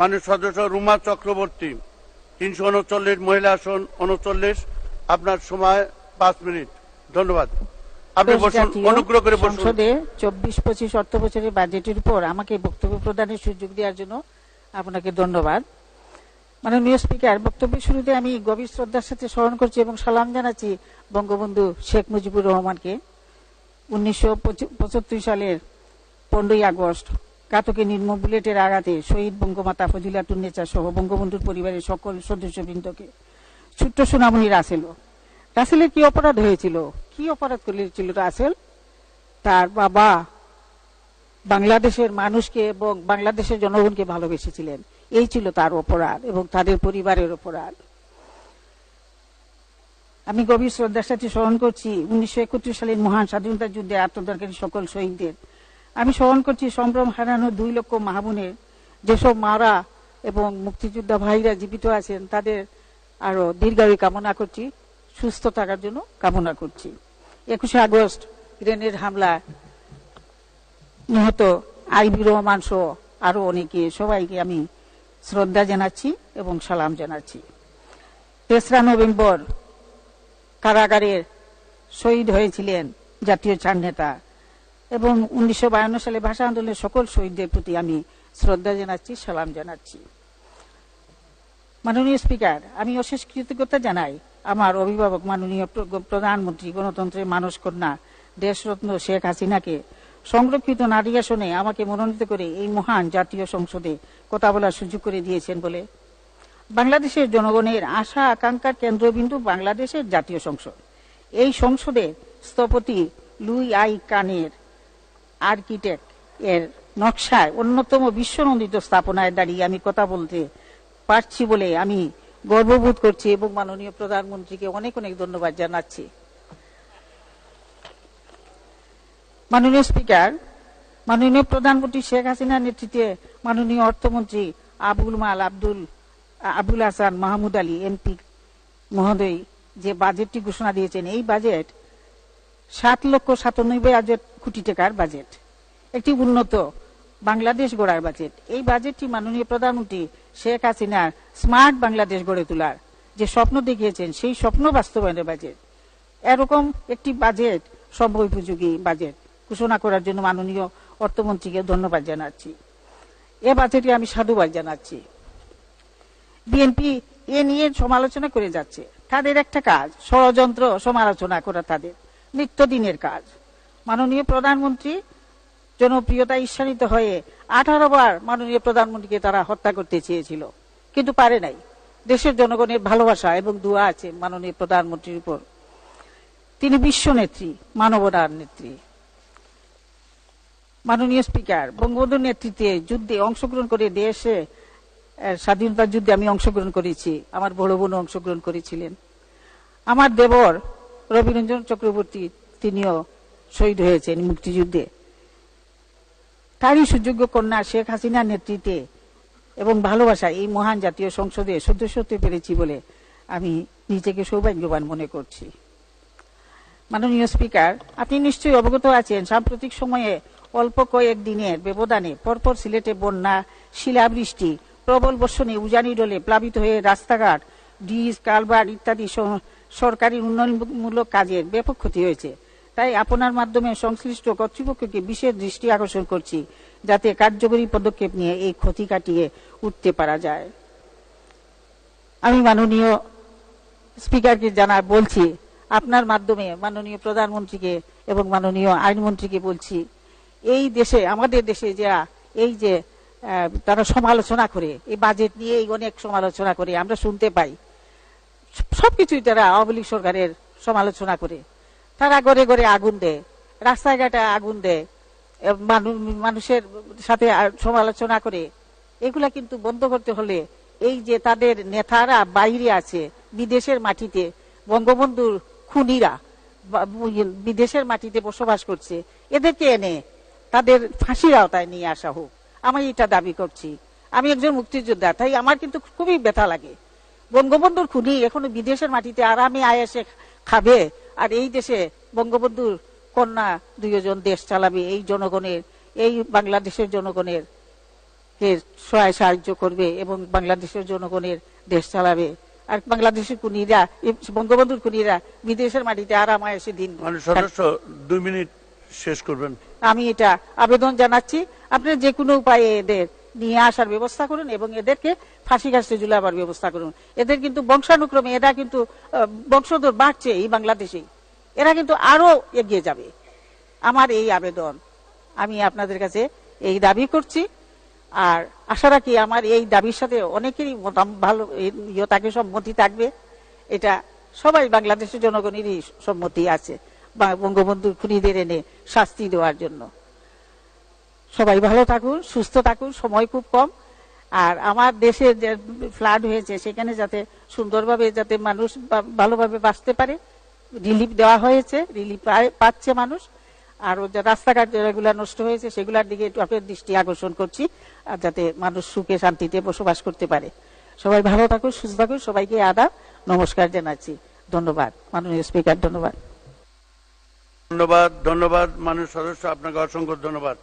মানুষ সদস্য রুমা চক্রবর্তী তিনশো উনচল্লিশ মহিলা আসন উনচল্লিশ আপনার সময় পাঁচ মিনিট ধন্যবাদ আপনি অনুগ্রহ করে বসুন সংসদে চব্বিশ পঁচিশ অর্থ বছরের বাজেটের উপর আমাকে বক্তব্য প্রদানের সুযোগ দেওয়ার জন্য আপনাকে ধন্যবাদ মাননীয় স্পিকার বক্তব্যের শুরুতে আমি গভীর শ্রদ্ধার সাথে স্মরণ করছি এবং সালাম জানাচ্ছি বঙ্গবন্ধু শেখ মুজিবুর রহমানকে উনিশশো সালের পনেরোই আগস্ট কাতকে নির্ম বুলেটের আঘাতে শহীদ বঙ্গমাতা ফজিলা টুন্নেচা সহ বঙ্গবন্ধুর পরিবারের সকল সদস্যবৃন্দকে ছোট্ট সুনামনি রাসেল রাসেলের কি অপরাধ হয়েছিল কি অপরাধ করেছিল রাসেল তার বাবা বাংলাদেশের মানুষকে এবং বাংলাদেশের জনগণকে ভালোবেসেছিলেন এই ছিল তার অপরাধ এবং তাদের পরিবারের অপরাধ আমি গভীর শ্রদ্ধার সাথে স্মরণ করছি উনিশশো একত্রিশ সালের মহান স্বাধীনতা যুদ্ধে আত্মদরকারী সকল শহীদদের আমি স্মরণ করছি সম্ভ্রম হারানো দুই লক্ষ মাহবুনের যেসব মারা এবং মুক্তিযোদ্ধা ভাইরা জীবিত আছেন তাদের আরও দীর্ঘায়ু কামনা করছি সুস্থ থাকার জন্য কামনা করছি একুশে আগস্ট গ্রেনেড হামলা নিহত আইবি রহমান সহ আরও অনেকে সবাইকে আমি শ্রদ্ধা জানাচ্ছি এবং সালাম জানাচ্ছি তেসরা নভেম্বর কারাগারের শহীদ হয়েছিলেন জাতীয় চার নেতা এবং উনিশশো সালে ভাষা আন্দোলনের সকল শহীদদের প্রতি আমি শ্রদ্ধা জানাচ্ছি সালাম জানাচ্ছি মাননীয় স্পিকার আমি অশেষ কৃতজ্ঞতা জানাই আমার অভিভাবক মাননীয় প্রধানমন্ত্রী গণতন্ত্রের মানুষ কন্যা দেশরত্ন শেখ হাসিনাকে সংরক্ষিত নারী আসনে আমাকে মনোনীত করে এই মহান জাতীয় সংসদে কথা বলার সুযোগ করে দিয়েছেন বলে বাংলাদেশের জনগণের আশা আকাঙ্ক্ষার কেন্দ্রবিন্দু বাংলাদেশের জাতীয় সংসদ এই সংসদে স্থপতি লুই আই কানের আর্কিটেক্ট এর নকশায় অন্যতম বিশ্বনন্দিত স্থাপনায় দাঁড়িয়ে আমি কথা বলতে পারছি বলে আমি গর্ববোধ করছি এবং মাননীয় প্রধানমন্ত্রীকে অনেক অনেক ধন্যবাদ জানাচ্ছি মাননীয় স্পিকার মাননীয় প্রধানমন্ত্রী শেখ হাসিনার নেতৃত্বে মাননীয় অর্থমন্ত্রী আবুল মাল আব্দুল আবুল হাসান মাহমুদ আলী এমপি মহোদয় যে বাজেটটি ঘোষণা দিয়েছেন এই বাজেট সাত লক্ষ সাতানব্বই হাজার কোটি টাকার বাজেট একটি উন্নত বাংলাদেশ গড়ার বাজেট এই বাজেটটি মাননীয় প্রধানমন্ত্রী শেখ হাসিনার স্মার্ট বাংলাদেশ গড়ে তোলার যে স্বপ্ন দেখিয়েছেন সেই স্বপ্ন বাস্তবায়নের বাজেট এরকম একটি বাজেট সর্ব উপযোগী বাজেট ঘোষণা করার জন্য মাননীয় অর্থমন্ত্রীকে ধন্যবাদ জানাচ্ছি এ বাজেটে আমি সাধুবাদ জানাচ্ছি বিএনপি এ নিয়ে সমালোচনা করে যাচ্ছে তাদের একটা কাজ ষড়যন্ত্র সমালোচনা করা তাদের নিত্যদিনের কাজ মাননীয় প্রধানমন্ত্রী জনপ্রিয়তা ঈর্ষানিত হয়ে আঠারো বার মাননীয় প্রধানমন্ত্রীকে তারা হত্যা করতে চেয়েছিল কিন্তু পারে নাই দেশের জনগণের ভালোবাসা এবং দোয়া আছে মাননীয় প্রধানমন্ত্রীর উপর তিনি বিশ্ব নেত্রী মানবতার নেত্রী মাননীয় স্পিকার বঙ্গবন্ধুর নেতৃত্বে যুদ্ধে অংশগ্রহণ করে দেশে স্বাধীনতার যুদ্ধে আমি অংশগ্রহণ করেছি আমার বড় বোন অংশগ্রহণ করেছিলেন আমার দেবর রবিরঞ্জন চক্রবর্তী তিনিও শহীদ হয়েছেন মুক্তিযুদ্ধে তারই সুযোগ্য কন্যা শেখ হাসিনার নেতৃত্বে এবং ভালোবাসা এই মহান জাতীয় সংসদে সদস্য হতে পেরেছি বলে আমি নিজেকে সৌভাগ্যবান মনে করছি মাননীয় স্পিকার আপনি নিশ্চয়ই অবগত আছেন সাম্প্রতিক সময়ে অল্প কয়েক দিনের ব্যবধানে পরপর সিলেটে বন্যা শিলাবৃষ্টি প্রবল বর্ষণে উজানি ডলে প্লাবিত হয়ে রাস্তাঘাট ডিজ কালবার ইত্যাদি সরকারি উন্নয়নমূলক কাজের ব্যাপক ক্ষতি হয়েছে তাই আপনার মাধ্যমে সংশ্লিষ্ট কর্তৃপক্ষকে বিশেষ দৃষ্টি আকর্ষণ করছি যাতে কার্যকরী পদক্ষেপ নিয়ে এই ক্ষতি কাটিয়ে উঠতে পারা যায় আমি মাননীয় স্পিকারকে জানা বলছি আপনার মাধ্যমে মাননীয় প্রধানমন্ত্রীকে এবং মাননীয় আইনমন্ত্রীকে বলছি এই দেশে আমাদের দেশে যারা এই যে তারা সমালোচনা করে এই বাজেট নিয়ে এই অনেক সমালোচনা করে আমরা শুনতে পাই সবকিছুই তারা আওয়ামী লীগ সরকারের সমালোচনা করে তারা গড়ে গড়ে আগুন দেয় রাস্তাঘাটে আগুন দেয় মানুষের সাথে সমালোচনা করে এগুলা কিন্তু বন্ধ করতে হলে এই যে তাদের নেতারা বাইরে আছে বিদেশের মাটিতে বঙ্গবন্ধুর খুনিরা বিদেশের মাটিতে বসবাস করছে এদেরকে এনে তাদের ফাঁসির আওতায় নিয়ে আসা হোক আমি এটা দাবি করছি আমি একজন মুক্তিযোদ্ধা তাই আমার কিন্তু খুবই ব্যথা লাগে বঙ্গবন্ধুর খুনি এখনো বিদেশের মাটিতে আরামে আয়াসে খাবে আর এই দেশে বঙ্গবন্ধুর কন্যা দুইজন দেশ চালাবে এই জনগণের এই বাংলাদেশের জনগণের সহায় সাহায্য করবে এবং বাংলাদেশের জনগণের দেশ চালাবে আর বাংলাদেশের কুনিরা বঙ্গবন্ধুর কুনিরা বিদেশের মাটিতে আরামায় এসে দিন মানে দুই মিনিট শেষ করবেন আমি এটা আবেদন জানাচ্ছি আপনার যে কোনো উপায়ে এদের নিয়ে আসার ব্যবস্থা করুন এবং এদেরকে ফাঁসি ঘাসে ঝুলাবার ব্যবস্থা করুন এদের কিন্তু বংশানুক্রমে এরা কিন্তু বংশধর বাড়ছে এই বাংলাদেশে এরা কিন্তু আরো এগিয়ে যাবে আমার এই আবেদন আমি আপনাদের কাছে এই দাবি করছি আর আশা রাখি আমার এই দাবির সাথে অনেকেরই ভালো ইয়ে তাকে সম্মতি থাকবে এটা সবাই বাংলাদেশের জনগণেরই সম্মতি আছে বঙ্গবন্ধু খুনিদের এনে শাস্তি দেওয়ার জন্য সবাই ভালো থাকুন সুস্থ থাকুন সময় খুব কম আর আমার দেশে যে ফ্লাড হয়েছে সেখানে যাতে সুন্দরভাবে যাতে মানুষ ভালোভাবে বাঁচতে পারে রিলিফ দেওয়া হয়েছে রিলিফ পাচ্ছে মানুষ আর রাস্তাঘাট যেগুলো নষ্ট হয়েছে সেগুলোর দিকে একটু আপনার দৃষ্টি আকর্ষণ করছি আর যাতে মানুষ সুখে শান্তিতে বসবাস করতে পারে সবাই ভালো থাকুন সুস্থ থাকুন সবাইকে আদা নমস্কার জানাচ্ছি ধন্যবাদ মাননীয় স্পিকার ধন্যবাদ ধন্যবাদ ধন্যবাদ মাননীয় সদস্য আপনাকে অসংখ্য ধন্যবাদ